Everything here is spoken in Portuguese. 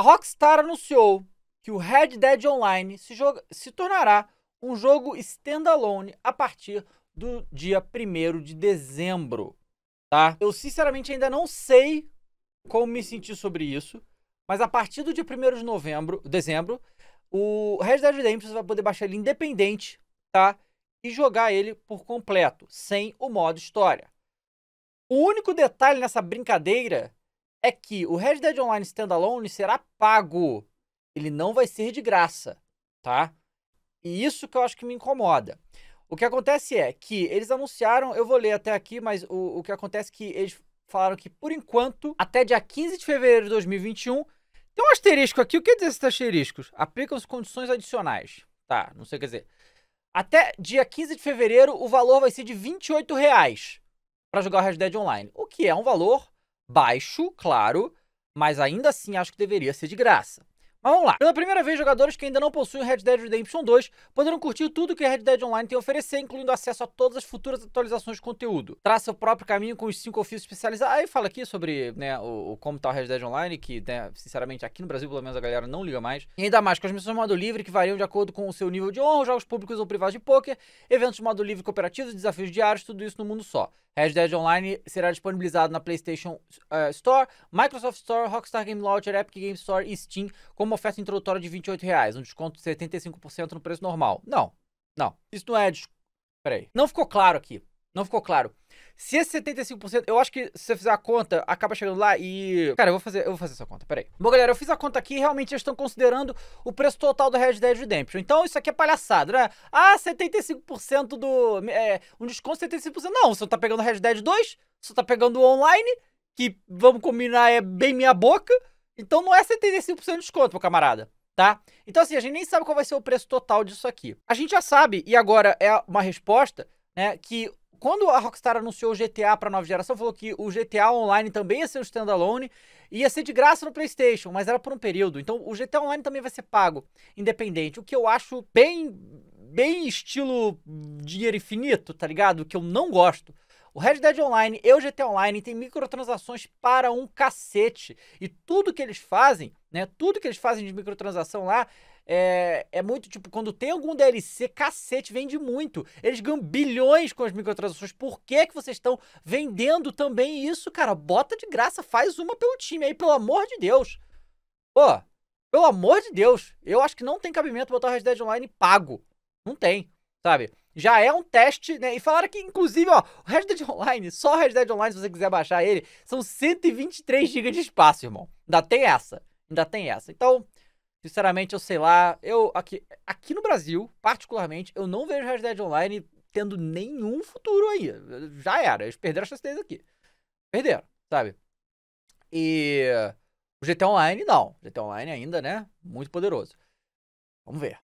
A Rockstar anunciou que o Red Dead Online se, joga, se tornará um jogo standalone a partir do dia 1 de dezembro, tá? Eu sinceramente ainda não sei como me sentir sobre isso, mas a partir do dia 1 de novembro, dezembro, o Red Dead Redemption você vai poder baixar ele independente, tá? E jogar ele por completo, sem o modo história. O único detalhe nessa brincadeira é que o Red Dead Online Standalone será pago. Ele não vai ser de graça, tá? E isso que eu acho que me incomoda. O que acontece é que eles anunciaram, eu vou ler até aqui, mas o, o que acontece é que eles falaram que, por enquanto, até dia 15 de fevereiro de 2021, tem um asterisco aqui. O que quer é dizer esses asteriscos? Aplicam-se condições adicionais. Tá, não sei o que dizer. Até dia 15 de fevereiro, o valor vai ser de R$28,00 reais para jogar o Red Dead Online. O que é um valor baixo, claro, mas ainda assim acho que deveria ser de graça. Mas vamos lá. Pela primeira vez, jogadores que ainda não possuem Red Dead Redemption 2 poderão curtir tudo que Red Dead Online tem a oferecer, incluindo acesso a todas as futuras atualizações de conteúdo. Traça seu próprio caminho com os cinco ofícios especializados. Aí fala aqui sobre né, o, o como tá o Red Dead Online, que, né, sinceramente, aqui no Brasil, pelo menos, a galera não liga mais. E ainda mais com as missões de modo livre, que variam de acordo com o seu nível de honra, jogos públicos ou privados de poker, eventos de modo livre cooperativos, desafios diários, tudo isso no mundo só. Red Dead Online será disponibilizado na PlayStation uh, Store, Microsoft Store, Rockstar Game Launcher, Epic Game Store e Steam, como uma oferta introdutória de 28 reais, um desconto de 75% no preço normal. Não, não. Isso não é desconto. Peraí. Não ficou claro aqui. Não ficou claro. Se esse 75%, eu acho que se você fizer a conta, acaba chegando lá e. Cara, eu vou fazer, eu vou fazer essa conta, peraí. Bom, galera, eu fiz a conta aqui e realmente eles estão considerando o preço total do Red Dead Redemption. Então isso aqui é palhaçada, né? Ah, 75% do. É, um desconto de 75%. Não, tá você tá pegando o Red Dead 2, você tá pegando o online, que vamos combinar é bem minha boca. Então não é 75% de desconto, meu camarada, tá? Então assim, a gente nem sabe qual vai ser o preço total disso aqui. A gente já sabe, e agora é uma resposta, né, que quando a Rockstar anunciou o GTA para nova geração, falou que o GTA Online também ia ser um standalone, ia ser de graça no PlayStation, mas era por um período. Então o GTA Online também vai ser pago, independente, o que eu acho bem bem estilo dinheiro infinito, tá ligado? Que eu não gosto. O Red Dead Online e o GT Online tem microtransações para um cacete. E tudo que eles fazem, né? Tudo que eles fazem de microtransação lá é, é, muito tipo, quando tem algum DLC, cacete, vende muito. Eles ganham bilhões com as microtransações. Por que, que vocês estão vendendo também isso, cara? Bota de graça, faz uma pelo time aí, pelo amor de Deus. Pô, pelo amor de Deus. Eu acho que não tem cabimento botar o Red Dead Online pago. Não tem, sabe? já é um teste, né? E falaram que, inclusive, ó, o Red Dead Online, só o Red Dead Online, se você quiser baixar ele, são 123 GB de espaço, irmão. Ainda tem essa. Ainda tem essa. Então, sinceramente, eu sei lá, eu aqui, aqui no Brasil, particularmente, eu não vejo Red Dead Online tendo nenhum futuro aí. Já era, eles perderam a chance aqui. Perderam, sabe? E o GTA Online, não. O GTA Online ainda, né? Muito poderoso. Vamos ver.